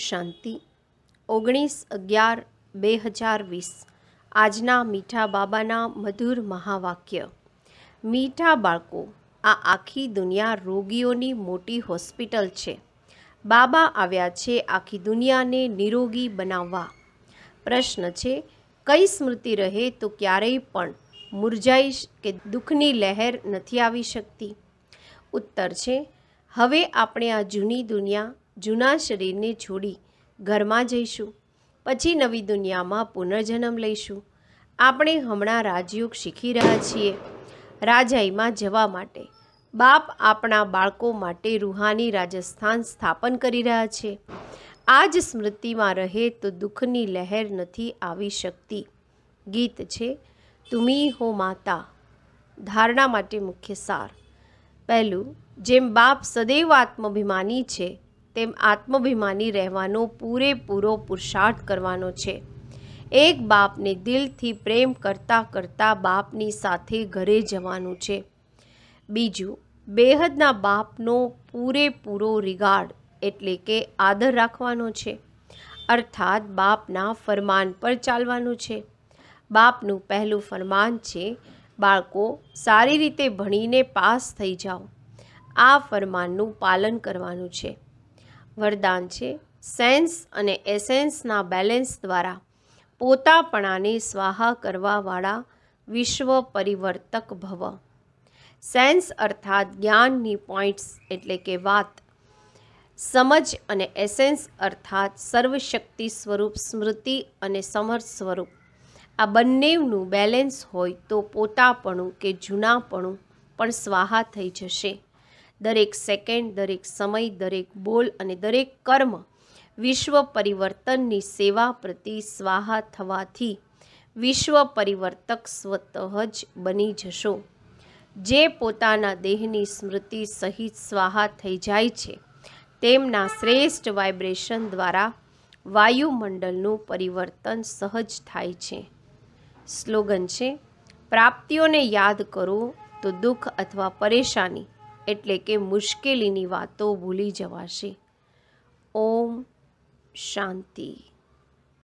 શાંતિ ઓગણીસ અગિયાર બે હજાર વીસ આજના મીઠા બાબાના મધુર મહાવાક્ય મીઠા બાળકો આ આખી દુનિયા રોગીઓની મોટી હોસ્પિટલ છે બાબા આવ્યા છે આખી દુનિયાને નિરોગી બનાવવા પ્રશ્ન છે કઈ સ્મૃતિ રહે તો ક્યારેય પણ મુરઝાઈ કે દુઃખની લહેર નથી આવી શકતી ઉત્તર છે હવે આપણે આ જૂની દુનિયા જૂના શરીરને છોડી ઘરમાં જઈશું પછી નવી દુનિયામાં પુનર્જન્મ લઈશું આપણે હમણાં રાજયોગ શીખી રહ્યા છીએ રાજાઈમાં જવા માટે બાપ આપણા બાળકો માટે રૂહાની રાજસ્થાન સ્થાપન કરી રહ્યા છે આ જ સ્મૃતિમાં રહે તો દુઃખની લહેર નથી આવી શકતી ગીત છે તુમી હો માતા ધારણા માટે મુખ્ય સાર પહેલું જેમ બાપ સદૈવ આત્માભિમાની છે તેમ આત્મભિમાની રહેવાનો પૂરેપૂરો પુરુષાર્થ કરવાનો છે એક બાપને દિલથી પ્રેમ કરતાં કરતાં બાપની સાથે ઘરે જવાનું છે બીજું બેહદના બાપનો પૂરેપૂરો રિગાર્ડ એટલે કે આદર રાખવાનો છે અર્થાત બાપના ફરમાન પર ચાલવાનું છે બાપનું પહેલું ફરમાન છે બાળકો સારી રીતે ભણીને પાસ થઈ જાઓ આ ફરમાનનું પાલન કરવાનું છે વરદાન છે સેન્સ અને એસેન્સના બેલેન્સ દ્વારા પોતાપણાને સ્વાહા કરવાવાળા વિશ્વ પરિવર્તક ભવ સેન્સ અર્થાત જ્ઞાનની પોઈન્ટ્સ એટલે કે વાત સમજ અને એસેન્સ અર્થાત સર્વશક્તિ સ્વરૂપ સ્મૃતિ અને સમર્થ સ્વરૂપ આ બંનેનું બેલેન્સ હોય તો પોતાપણું કે જૂનાપણું પણ સ્વાહા થઈ જશે દરેક સેકન્ડ દરેક સમય દરેક બોલ અને દરેક કર્મ વિશ્વ પરિવર્તનની સેવા પ્રતિ સ્વાહા થવાથી વિશ્વ પરિવર્તક સ્વતઃ જ બની જશો જે પોતાના દેહની સ્મૃતિ સહિત સ્વાહા થઈ જાય છે તેમના શ્રેષ્ઠ વાઇબ્રેશન દ્વારા વાયુમંડળનું પરિવર્તન સહજ થાય છે સ્લોગન છે પ્રાપ્તિઓને યાદ કરો તો દુઃખ અથવા પરેશાની એટલે કે મુશ્કેલીની વાતો ભૂલી જવાશે ઓમ શાંતિ